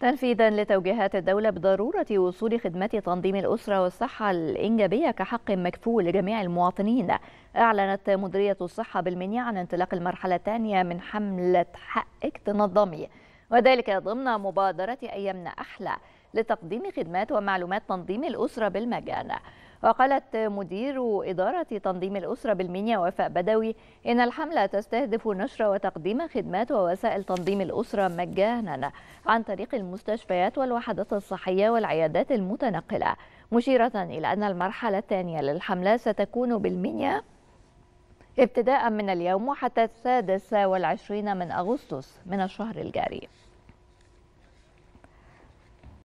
تنفيذا لتوجيهات الدولة بضرورة وصول خدمات تنظيم الأسرة والصحة الإنجابية كحق مكفول لجميع المواطنين أعلنت مديرية الصحة بالمنيا عن انطلاق المرحلة الثانية من حملة حقك تنظمي وذلك ضمن مبادرة أيامنا أحلى لتقديم خدمات ومعلومات تنظيم الأسرة بالمجان وقالت مدير إدارة تنظيم الأسرة بالمنيا وفاء بدوي إن الحملة تستهدف نشر وتقديم خدمات ووسائل تنظيم الأسرة مجانا عن طريق المستشفيات والوحدات الصحية والعيادات المتنقلة مشيرة إلى أن المرحلة الثانية للحملة ستكون بالمنيا ابتداء من اليوم وحتى السادس والعشرين من أغسطس من الشهر الجاري